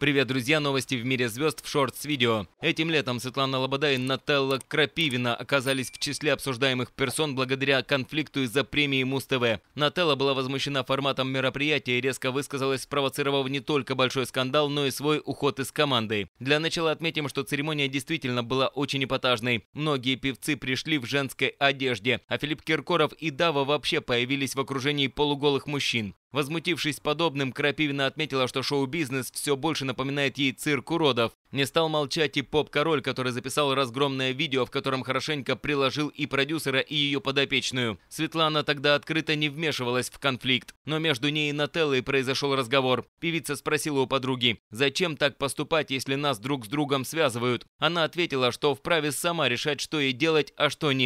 Привет, друзья! Новости в мире звезд в шортс-видео. Этим летом Светлана Лобода и Нателла Крапивина оказались в числе обсуждаемых персон благодаря конфликту из-за премии Муз-ТВ. Нателла была возмущена форматом мероприятия и резко высказалась, спровоцировав не только большой скандал, но и свой уход из команды. Для начала отметим, что церемония действительно была очень эпатажной. Многие певцы пришли в женской одежде, а Филипп Киркоров и Дава вообще появились в окружении полуголых мужчин. Возмутившись подобным, Крапивина отметила, что шоу-бизнес все больше напоминает ей цирк уродов. Не стал молчать и поп-король, который записал разгромное видео, в котором хорошенько приложил и продюсера, и ее подопечную. Светлана тогда открыто не вмешивалась в конфликт. Но между ней и Нателлой произошел разговор. Певица спросила у подруги, «Зачем так поступать, если нас друг с другом связывают?» Она ответила, что вправе сама решать, что ей делать, а что нет.